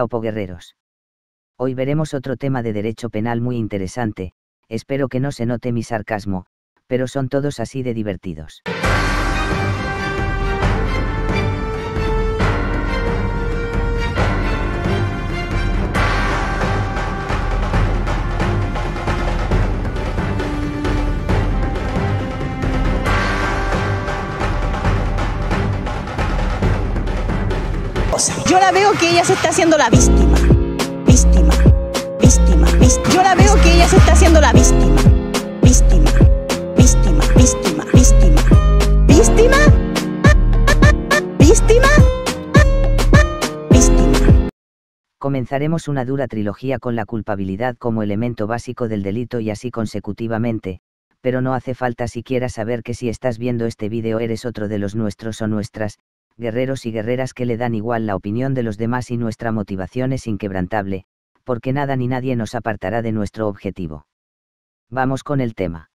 opo Guerreros. Hoy veremos otro tema de derecho penal muy interesante, espero que no se note mi sarcasmo, pero son todos así de divertidos. Yo la veo que ella se está haciendo la víctima. Víctima. Víctima. Yo la veo que ella se está haciendo la víctima. Víctima. Víctima. Víctima. Víctima. Víctima. Víctima. Víctima. Comenzaremos una dura trilogía con la culpabilidad como elemento básico del delito y así consecutivamente, pero no hace falta siquiera saber que si estás viendo este vídeo eres otro de los nuestros o nuestras, guerreros y guerreras que le dan igual la opinión de los demás y nuestra motivación es inquebrantable, porque nada ni nadie nos apartará de nuestro objetivo. Vamos con el tema.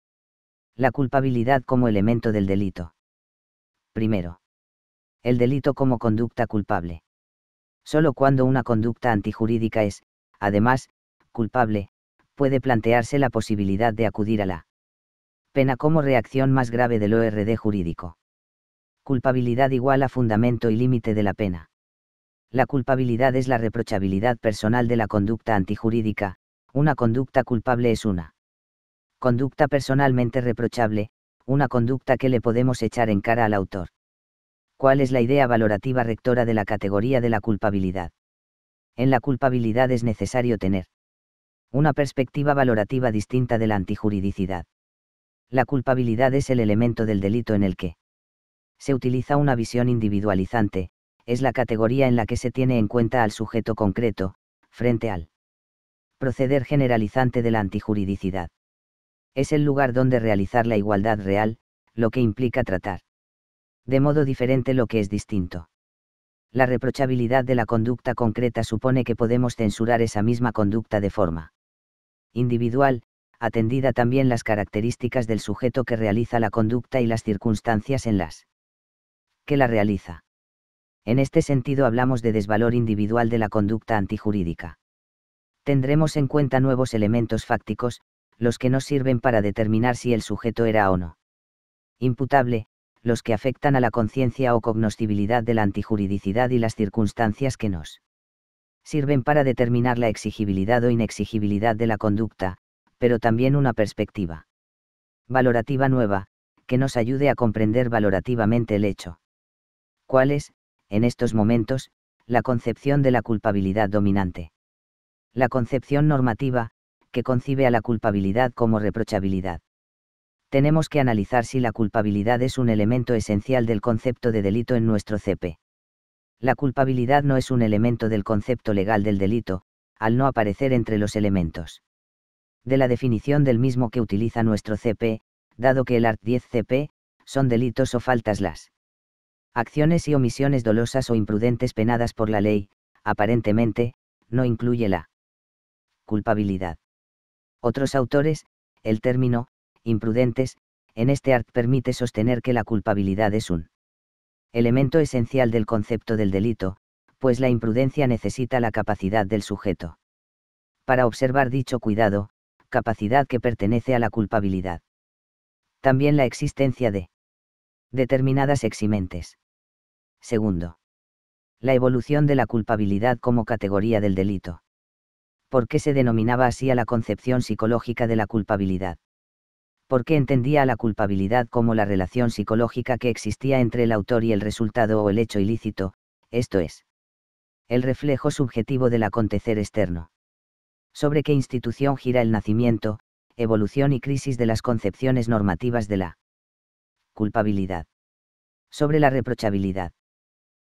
La culpabilidad como elemento del delito. Primero. El delito como conducta culpable. Solo cuando una conducta antijurídica es, además, culpable, puede plantearse la posibilidad de acudir a la pena como reacción más grave del ORD jurídico culpabilidad igual a fundamento y límite de la pena. La culpabilidad es la reprochabilidad personal de la conducta antijurídica, una conducta culpable es una conducta personalmente reprochable, una conducta que le podemos echar en cara al autor. ¿Cuál es la idea valorativa rectora de la categoría de la culpabilidad? En la culpabilidad es necesario tener una perspectiva valorativa distinta de la antijuridicidad. La culpabilidad es el elemento del delito en el que se utiliza una visión individualizante, es la categoría en la que se tiene en cuenta al sujeto concreto, frente al proceder generalizante de la antijuridicidad. Es el lugar donde realizar la igualdad real, lo que implica tratar de modo diferente lo que es distinto. La reprochabilidad de la conducta concreta supone que podemos censurar esa misma conducta de forma individual, atendida también las características del sujeto que realiza la conducta y las circunstancias en las que la realiza. En este sentido hablamos de desvalor individual de la conducta antijurídica. Tendremos en cuenta nuevos elementos fácticos, los que nos sirven para determinar si el sujeto era o no. Imputable, los que afectan a la conciencia o cognoscibilidad de la antijuridicidad y las circunstancias que nos sirven para determinar la exigibilidad o inexigibilidad de la conducta, pero también una perspectiva valorativa nueva, que nos ayude a comprender valorativamente el hecho cuál en estos momentos, la concepción de la culpabilidad dominante. La concepción normativa, que concibe a la culpabilidad como reprochabilidad. Tenemos que analizar si la culpabilidad es un elemento esencial del concepto de delito en nuestro CP. La culpabilidad no es un elemento del concepto legal del delito, al no aparecer entre los elementos. De la definición del mismo que utiliza nuestro CP, dado que el ART 10 CP, son delitos o faltas las acciones y omisiones dolosas o imprudentes penadas por la ley, aparentemente, no incluye la culpabilidad. Otros autores, el término, imprudentes, en este art permite sostener que la culpabilidad es un elemento esencial del concepto del delito, pues la imprudencia necesita la capacidad del sujeto. Para observar dicho cuidado, capacidad que pertenece a la culpabilidad. También la existencia de determinadas eximentes. Segundo. La evolución de la culpabilidad como categoría del delito. ¿Por qué se denominaba así a la concepción psicológica de la culpabilidad? ¿Por qué entendía a la culpabilidad como la relación psicológica que existía entre el autor y el resultado o el hecho ilícito, esto es, el reflejo subjetivo del acontecer externo. Sobre qué institución gira el nacimiento, evolución y crisis de las concepciones normativas de la culpabilidad. Sobre la reprochabilidad.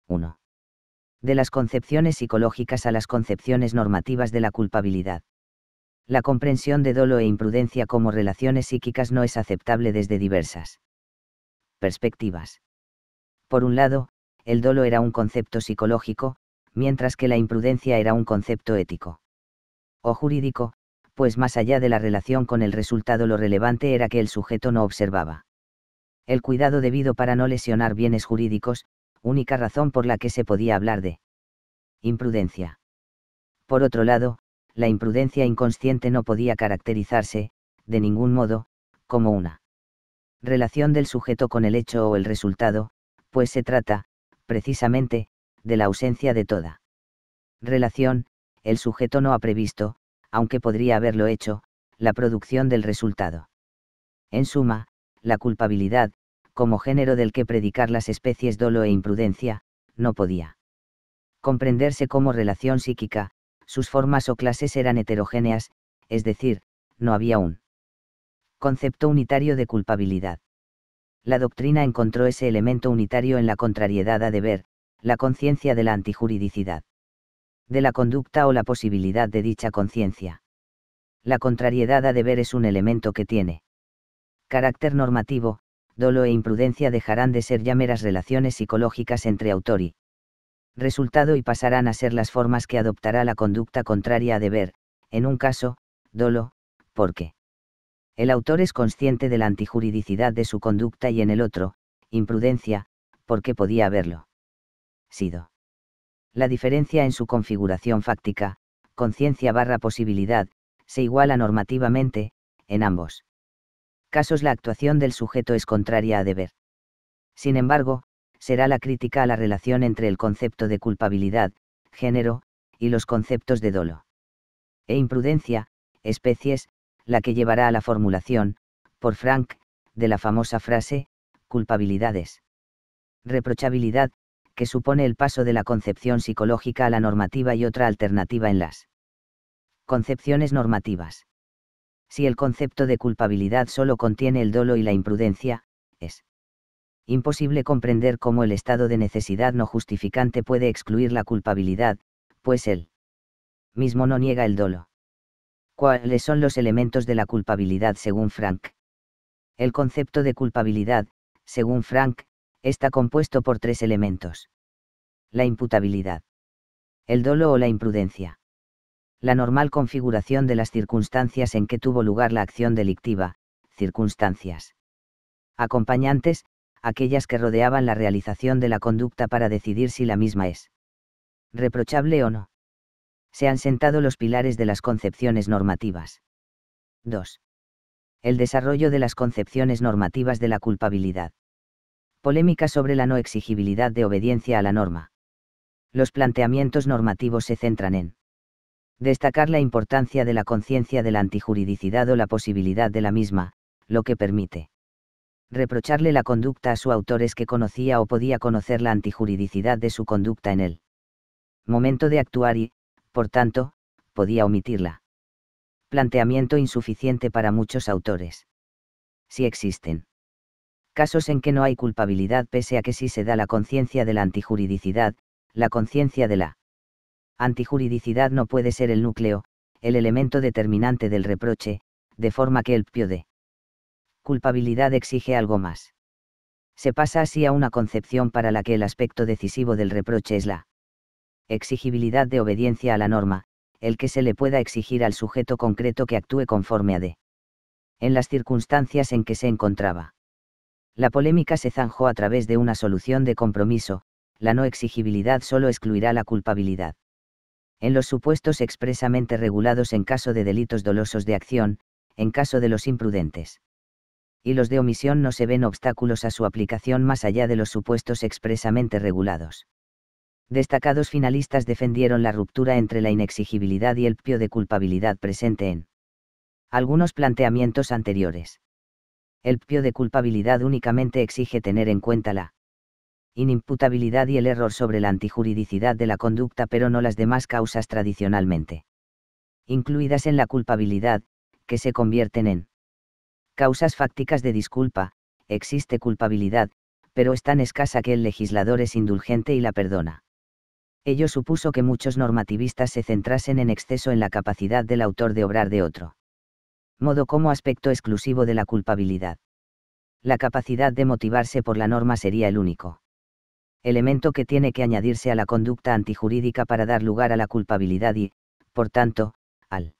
1. De las concepciones psicológicas a las concepciones normativas de la culpabilidad. La comprensión de dolo e imprudencia como relaciones psíquicas no es aceptable desde diversas perspectivas. Por un lado, el dolo era un concepto psicológico, mientras que la imprudencia era un concepto ético o jurídico, pues más allá de la relación con el resultado lo relevante era que el sujeto no observaba. El cuidado debido para no lesionar bienes jurídicos, única razón por la que se podía hablar de imprudencia. Por otro lado, la imprudencia inconsciente no podía caracterizarse, de ningún modo, como una relación del sujeto con el hecho o el resultado, pues se trata, precisamente, de la ausencia de toda relación, el sujeto no ha previsto, aunque podría haberlo hecho, la producción del resultado. En suma, la culpabilidad, como género del que predicar las especies dolo e imprudencia, no podía comprenderse como relación psíquica, sus formas o clases eran heterogéneas, es decir, no había un concepto unitario de culpabilidad. La doctrina encontró ese elemento unitario en la contrariedad a deber, la conciencia de la antijuridicidad. De la conducta o la posibilidad de dicha conciencia. La contrariedad a deber es un elemento que tiene carácter normativo, dolo e imprudencia dejarán de ser ya meras relaciones psicológicas entre autor y resultado y pasarán a ser las formas que adoptará la conducta contraria a deber, en un caso, dolo, porque el autor es consciente de la antijuridicidad de su conducta y en el otro, imprudencia, porque podía haberlo sido. La diferencia en su configuración fáctica, conciencia barra posibilidad, se iguala normativamente, en ambos casos la actuación del sujeto es contraria a deber. Sin embargo, será la crítica a la relación entre el concepto de culpabilidad, género, y los conceptos de dolo. E imprudencia, especies, la que llevará a la formulación, por Frank, de la famosa frase, culpabilidades. Reprochabilidad, que supone el paso de la concepción psicológica a la normativa y otra alternativa en las concepciones normativas si el concepto de culpabilidad solo contiene el dolo y la imprudencia, es imposible comprender cómo el estado de necesidad no justificante puede excluir la culpabilidad, pues él mismo no niega el dolo. ¿Cuáles son los elementos de la culpabilidad según Frank? El concepto de culpabilidad, según Frank, está compuesto por tres elementos. La imputabilidad. El dolo o la imprudencia la normal configuración de las circunstancias en que tuvo lugar la acción delictiva, circunstancias acompañantes, aquellas que rodeaban la realización de la conducta para decidir si la misma es reprochable o no. Se han sentado los pilares de las concepciones normativas. 2. El desarrollo de las concepciones normativas de la culpabilidad. Polémica sobre la no exigibilidad de obediencia a la norma. Los planteamientos normativos se centran en Destacar la importancia de la conciencia de la antijuridicidad o la posibilidad de la misma, lo que permite reprocharle la conducta a su autor es que conocía o podía conocer la antijuridicidad de su conducta en el momento de actuar y, por tanto, podía omitirla. Planteamiento insuficiente para muchos autores. Si existen casos en que no hay culpabilidad pese a que sí se da la conciencia de la antijuridicidad, la conciencia de la antijuridicidad no puede ser el núcleo, el elemento determinante del reproche, de forma que el pio de culpabilidad exige algo más. Se pasa así a una concepción para la que el aspecto decisivo del reproche es la exigibilidad de obediencia a la norma, el que se le pueda exigir al sujeto concreto que actúe conforme a de en las circunstancias en que se encontraba. La polémica se zanjó a través de una solución de compromiso, la no exigibilidad solo excluirá la culpabilidad en los supuestos expresamente regulados en caso de delitos dolosos de acción, en caso de los imprudentes. Y los de omisión no se ven obstáculos a su aplicación más allá de los supuestos expresamente regulados. Destacados finalistas defendieron la ruptura entre la inexigibilidad y el pio de culpabilidad presente en algunos planteamientos anteriores. El pio de culpabilidad únicamente exige tener en cuenta la inimputabilidad y el error sobre la antijuridicidad de la conducta pero no las demás causas tradicionalmente. Incluidas en la culpabilidad, que se convierten en causas fácticas de disculpa, existe culpabilidad, pero es tan escasa que el legislador es indulgente y la perdona. Ello supuso que muchos normativistas se centrasen en exceso en la capacidad del autor de obrar de otro. Modo como aspecto exclusivo de la culpabilidad. La capacidad de motivarse por la norma sería el único elemento que tiene que añadirse a la conducta antijurídica para dar lugar a la culpabilidad y, por tanto, al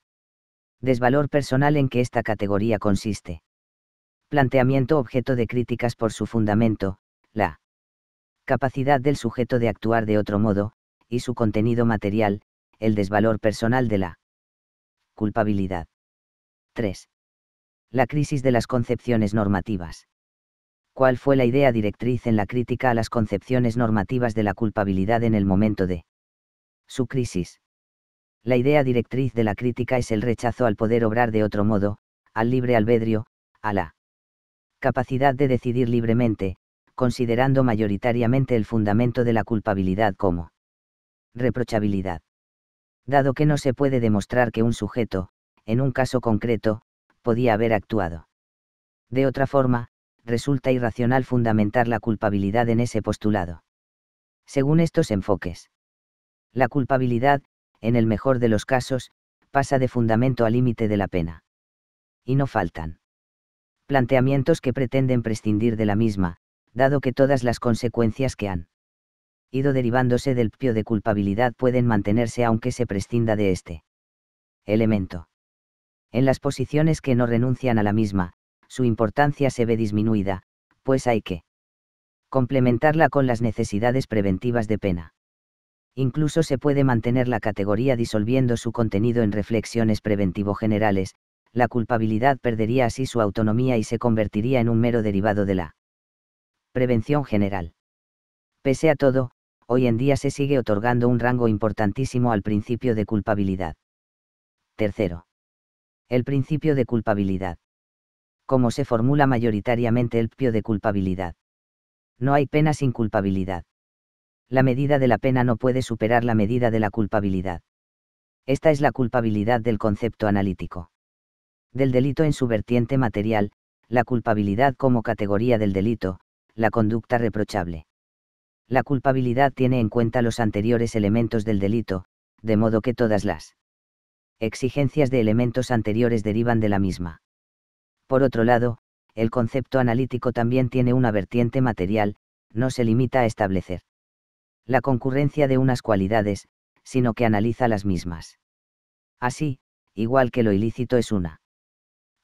desvalor personal en que esta categoría consiste. Planteamiento objeto de críticas por su fundamento, la capacidad del sujeto de actuar de otro modo, y su contenido material, el desvalor personal de la culpabilidad. 3. La crisis de las concepciones normativas cuál fue la idea directriz en la crítica a las concepciones normativas de la culpabilidad en el momento de su crisis. La idea directriz de la crítica es el rechazo al poder obrar de otro modo, al libre albedrío, a la capacidad de decidir libremente, considerando mayoritariamente el fundamento de la culpabilidad como reprochabilidad. Dado que no se puede demostrar que un sujeto, en un caso concreto, podía haber actuado. De otra forma, resulta irracional fundamentar la culpabilidad en ese postulado. Según estos enfoques, la culpabilidad, en el mejor de los casos, pasa de fundamento al límite de la pena. Y no faltan planteamientos que pretenden prescindir de la misma, dado que todas las consecuencias que han ido derivándose del pio de culpabilidad pueden mantenerse aunque se prescinda de este elemento. En las posiciones que no renuncian a la misma, su importancia se ve disminuida, pues hay que complementarla con las necesidades preventivas de pena. Incluso se puede mantener la categoría disolviendo su contenido en reflexiones preventivo-generales, la culpabilidad perdería así su autonomía y se convertiría en un mero derivado de la prevención general. Pese a todo, hoy en día se sigue otorgando un rango importantísimo al principio de culpabilidad. Tercero. El principio de culpabilidad como se formula mayoritariamente el pio de culpabilidad. No hay pena sin culpabilidad. La medida de la pena no puede superar la medida de la culpabilidad. Esta es la culpabilidad del concepto analítico. Del delito en su vertiente material, la culpabilidad como categoría del delito, la conducta reprochable. La culpabilidad tiene en cuenta los anteriores elementos del delito, de modo que todas las exigencias de elementos anteriores derivan de la misma. Por otro lado, el concepto analítico también tiene una vertiente material, no se limita a establecer la concurrencia de unas cualidades, sino que analiza las mismas. Así, igual que lo ilícito es una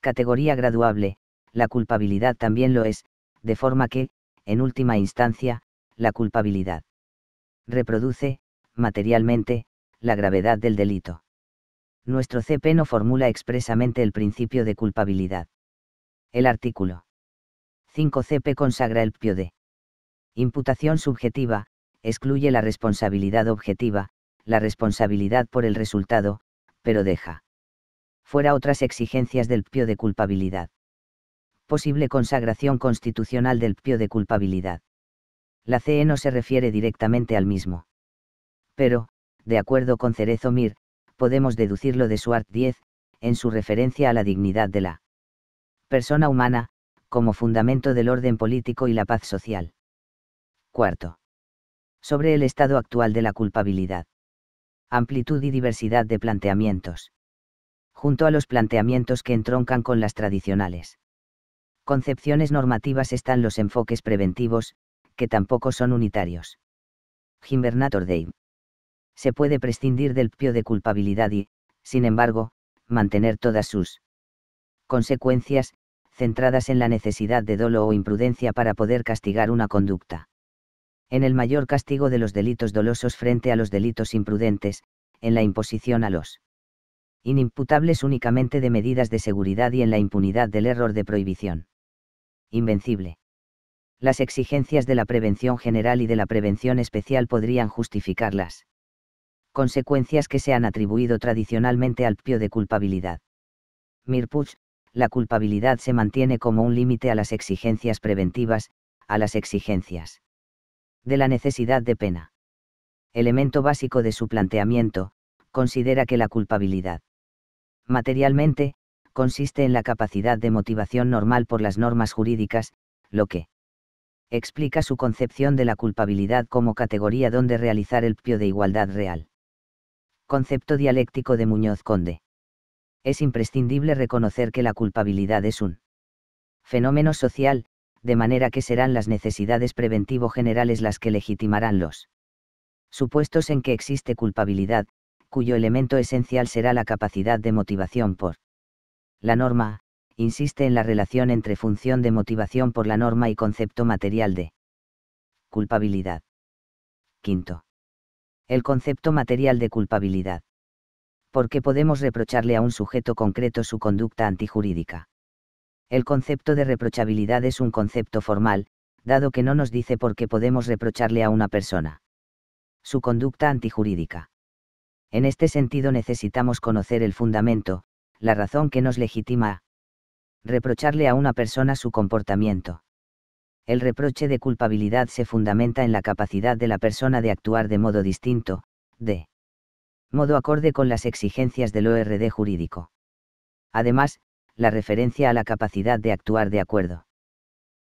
categoría graduable, la culpabilidad también lo es, de forma que, en última instancia, la culpabilidad reproduce, materialmente, la gravedad del delito. Nuestro CP no formula expresamente el principio de culpabilidad. El artículo 5 CP consagra el pio de imputación subjetiva, excluye la responsabilidad objetiva, la responsabilidad por el resultado, pero deja fuera otras exigencias del pio de culpabilidad. Posible consagración constitucional del pio de culpabilidad. La CE no se refiere directamente al mismo. Pero, de acuerdo con Cerezo Mir, podemos deducirlo de su art 10, en su referencia a la dignidad de la persona humana, como fundamento del orden político y la paz social. Cuarto. Sobre el estado actual de la culpabilidad. Amplitud y diversidad de planteamientos. Junto a los planteamientos que entroncan con las tradicionales concepciones normativas están los enfoques preventivos, que tampoco son unitarios. Gimbernator Dave. Se puede prescindir del pio de culpabilidad y, sin embargo, mantener todas sus consecuencias, centradas en la necesidad de dolo o imprudencia para poder castigar una conducta. En el mayor castigo de los delitos dolosos frente a los delitos imprudentes, en la imposición a los inimputables únicamente de medidas de seguridad y en la impunidad del error de prohibición. Invencible. Las exigencias de la prevención general y de la prevención especial podrían justificarlas. consecuencias que se han atribuido tradicionalmente al pio de culpabilidad. Mirpuch, la culpabilidad se mantiene como un límite a las exigencias preventivas, a las exigencias de la necesidad de pena. Elemento básico de su planteamiento, considera que la culpabilidad materialmente, consiste en la capacidad de motivación normal por las normas jurídicas, lo que explica su concepción de la culpabilidad como categoría donde realizar el pio de igualdad real. Concepto dialéctico de Muñoz Conde es imprescindible reconocer que la culpabilidad es un fenómeno social, de manera que serán las necesidades preventivo generales las que legitimarán los supuestos en que existe culpabilidad, cuyo elemento esencial será la capacidad de motivación por la norma, insiste en la relación entre función de motivación por la norma y concepto material de culpabilidad. Quinto. El concepto material de culpabilidad qué podemos reprocharle a un sujeto concreto su conducta antijurídica. El concepto de reprochabilidad es un concepto formal, dado que no nos dice por qué podemos reprocharle a una persona. Su conducta antijurídica. En este sentido necesitamos conocer el fundamento, la razón que nos legitima reprocharle a una persona su comportamiento. El reproche de culpabilidad se fundamenta en la capacidad de la persona de actuar de modo distinto, de modo acorde con las exigencias del ORD jurídico. Además, la referencia a la capacidad de actuar de acuerdo.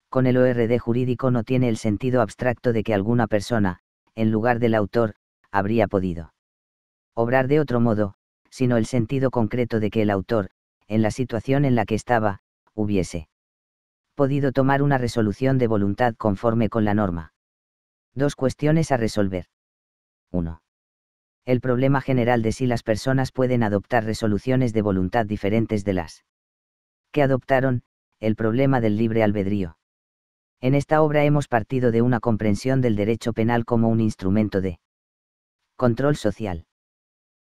Con el ORD jurídico no tiene el sentido abstracto de que alguna persona, en lugar del autor, habría podido obrar de otro modo, sino el sentido concreto de que el autor, en la situación en la que estaba, hubiese podido tomar una resolución de voluntad conforme con la norma. Dos cuestiones a resolver. 1 el problema general de si las personas pueden adoptar resoluciones de voluntad diferentes de las que adoptaron, el problema del libre albedrío. En esta obra hemos partido de una comprensión del derecho penal como un instrumento de control social.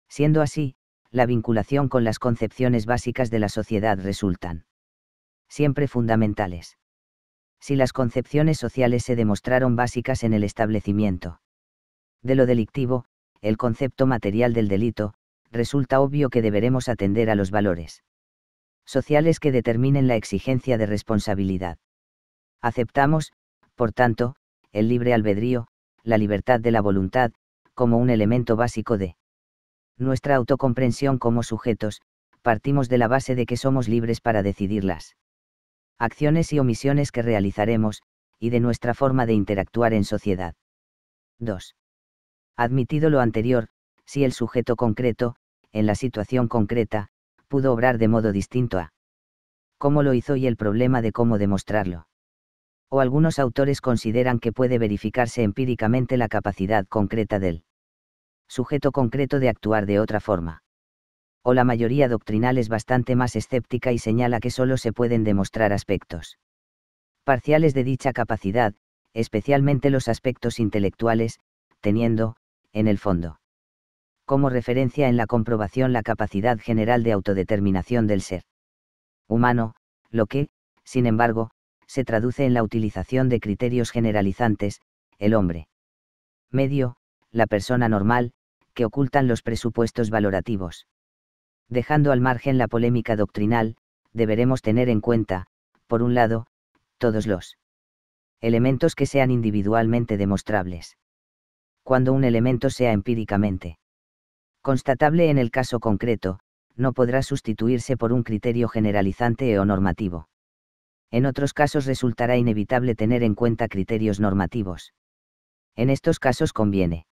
Siendo así, la vinculación con las concepciones básicas de la sociedad resultan siempre fundamentales. Si las concepciones sociales se demostraron básicas en el establecimiento de lo delictivo, el concepto material del delito, resulta obvio que deberemos atender a los valores sociales que determinen la exigencia de responsabilidad. Aceptamos, por tanto, el libre albedrío, la libertad de la voluntad, como un elemento básico de nuestra autocomprensión como sujetos, partimos de la base de que somos libres para decidir las acciones y omisiones que realizaremos, y de nuestra forma de interactuar en sociedad. 2. Admitido lo anterior, si el sujeto concreto, en la situación concreta, pudo obrar de modo distinto a cómo lo hizo y el problema de cómo demostrarlo. O algunos autores consideran que puede verificarse empíricamente la capacidad concreta del sujeto concreto de actuar de otra forma. O la mayoría doctrinal es bastante más escéptica y señala que solo se pueden demostrar aspectos parciales de dicha capacidad, especialmente los aspectos intelectuales, teniendo, en el fondo. Como referencia en la comprobación la capacidad general de autodeterminación del ser humano, lo que, sin embargo, se traduce en la utilización de criterios generalizantes, el hombre medio, la persona normal, que ocultan los presupuestos valorativos. Dejando al margen la polémica doctrinal, deberemos tener en cuenta, por un lado, todos los elementos que sean individualmente demostrables cuando un elemento sea empíricamente constatable en el caso concreto, no podrá sustituirse por un criterio generalizante o normativo. En otros casos resultará inevitable tener en cuenta criterios normativos. En estos casos conviene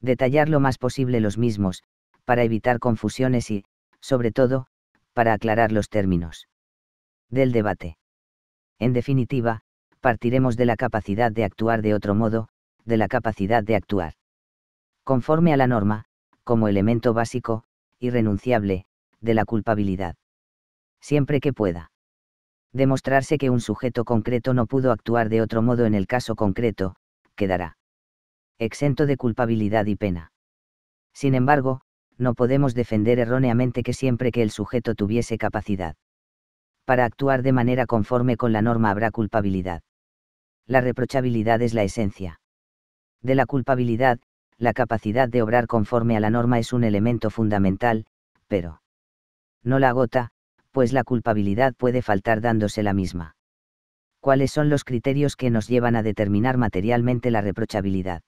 detallar lo más posible los mismos, para evitar confusiones y, sobre todo, para aclarar los términos del debate. En definitiva, partiremos de la capacidad de actuar de otro modo, de la capacidad de actuar. Conforme a la norma, como elemento básico, irrenunciable, de la culpabilidad. Siempre que pueda. Demostrarse que un sujeto concreto no pudo actuar de otro modo en el caso concreto, quedará exento de culpabilidad y pena. Sin embargo, no podemos defender erróneamente que siempre que el sujeto tuviese capacidad para actuar de manera conforme con la norma habrá culpabilidad. La reprochabilidad es la esencia de la culpabilidad, la capacidad de obrar conforme a la norma es un elemento fundamental, pero no la agota, pues la culpabilidad puede faltar dándose la misma. ¿Cuáles son los criterios que nos llevan a determinar materialmente la reprochabilidad?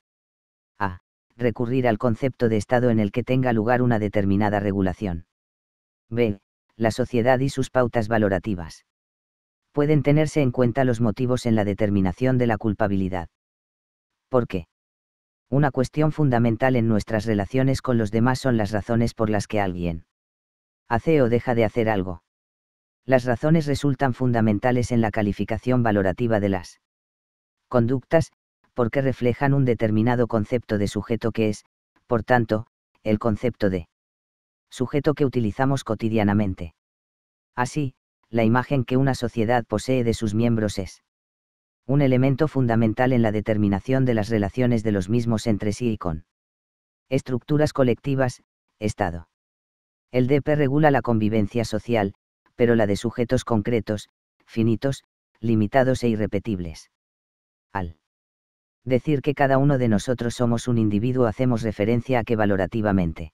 A. Recurrir al concepto de estado en el que tenga lugar una determinada regulación. B. La sociedad y sus pautas valorativas. Pueden tenerse en cuenta los motivos en la determinación de la culpabilidad. ¿Por qué? Una cuestión fundamental en nuestras relaciones con los demás son las razones por las que alguien hace o deja de hacer algo. Las razones resultan fundamentales en la calificación valorativa de las conductas, porque reflejan un determinado concepto de sujeto que es, por tanto, el concepto de sujeto que utilizamos cotidianamente. Así, la imagen que una sociedad posee de sus miembros es un elemento fundamental en la determinación de las relaciones de los mismos entre sí y con estructuras colectivas, Estado. El DP regula la convivencia social, pero la de sujetos concretos, finitos, limitados e irrepetibles. Al decir que cada uno de nosotros somos un individuo hacemos referencia a que valorativamente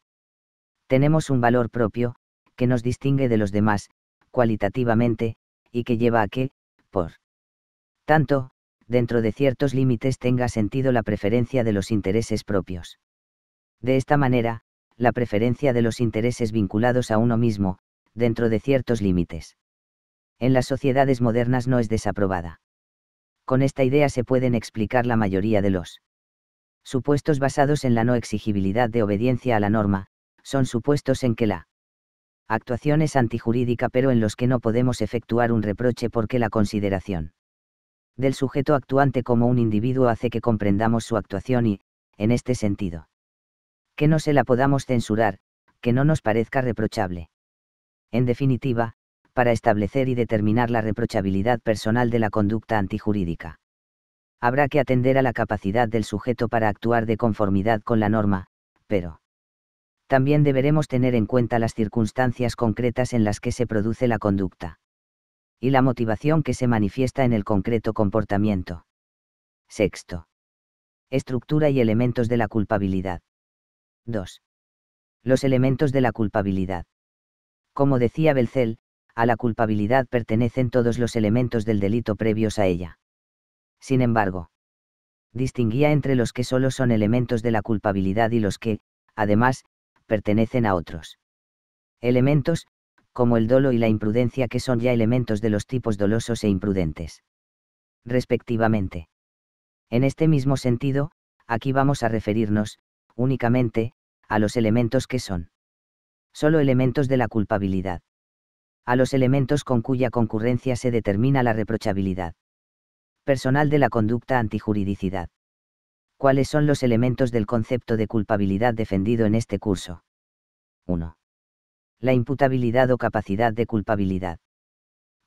tenemos un valor propio, que nos distingue de los demás, cualitativamente, y que lleva a que, por tanto, dentro de ciertos límites tenga sentido la preferencia de los intereses propios. De esta manera, la preferencia de los intereses vinculados a uno mismo, dentro de ciertos límites. En las sociedades modernas no es desaprobada. Con esta idea se pueden explicar la mayoría de los supuestos basados en la no exigibilidad de obediencia a la norma, son supuestos en que la actuación es antijurídica pero en los que no podemos efectuar un reproche porque la consideración del sujeto actuante como un individuo hace que comprendamos su actuación y, en este sentido, que no se la podamos censurar, que no nos parezca reprochable. En definitiva, para establecer y determinar la reprochabilidad personal de la conducta antijurídica. Habrá que atender a la capacidad del sujeto para actuar de conformidad con la norma, pero también deberemos tener en cuenta las circunstancias concretas en las que se produce la conducta y la motivación que se manifiesta en el concreto comportamiento. Sexto. Estructura y elementos de la culpabilidad. 2. Los elementos de la culpabilidad. Como decía Belcel, a la culpabilidad pertenecen todos los elementos del delito previos a ella. Sin embargo, distinguía entre los que solo son elementos de la culpabilidad y los que, además, pertenecen a otros elementos, como el dolo y la imprudencia que son ya elementos de los tipos dolosos e imprudentes. Respectivamente. En este mismo sentido, aquí vamos a referirnos, únicamente, a los elementos que son. Solo elementos de la culpabilidad. A los elementos con cuya concurrencia se determina la reprochabilidad. Personal de la conducta antijuridicidad. ¿Cuáles son los elementos del concepto de culpabilidad defendido en este curso? 1 la imputabilidad o capacidad de culpabilidad.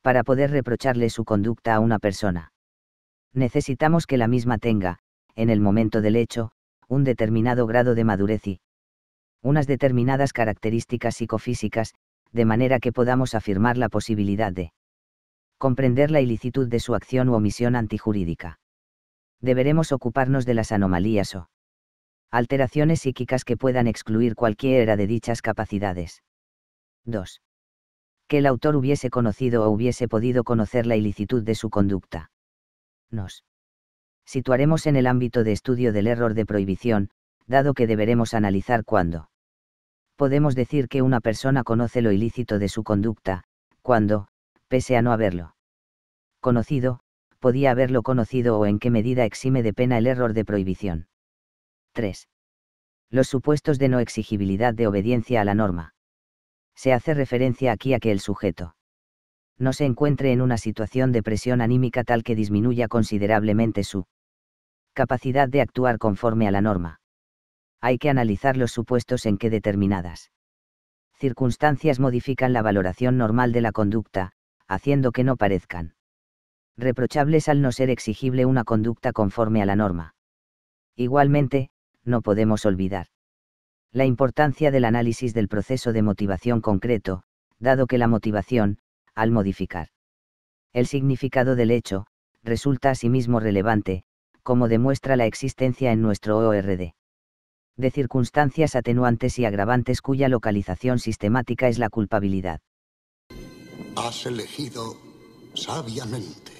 Para poder reprocharle su conducta a una persona. Necesitamos que la misma tenga, en el momento del hecho, un determinado grado de madurez y unas determinadas características psicofísicas, de manera que podamos afirmar la posibilidad de comprender la ilicitud de su acción u omisión antijurídica. Deberemos ocuparnos de las anomalías o alteraciones psíquicas que puedan excluir cualquiera de dichas capacidades. 2. Que el autor hubiese conocido o hubiese podido conocer la ilicitud de su conducta. Nos situaremos en el ámbito de estudio del error de prohibición, dado que deberemos analizar cuándo. Podemos decir que una persona conoce lo ilícito de su conducta, cuando, pese a no haberlo conocido, podía haberlo conocido o en qué medida exime de pena el error de prohibición. 3. Los supuestos de no exigibilidad de obediencia a la norma se hace referencia aquí a que el sujeto no se encuentre en una situación de presión anímica tal que disminuya considerablemente su capacidad de actuar conforme a la norma. Hay que analizar los supuestos en que determinadas circunstancias modifican la valoración normal de la conducta, haciendo que no parezcan reprochables al no ser exigible una conducta conforme a la norma. Igualmente, no podemos olvidar la importancia del análisis del proceso de motivación concreto, dado que la motivación, al modificar el significado del hecho, resulta asimismo relevante, como demuestra la existencia en nuestro ORD de circunstancias atenuantes y agravantes cuya localización sistemática es la culpabilidad. Has elegido sabiamente.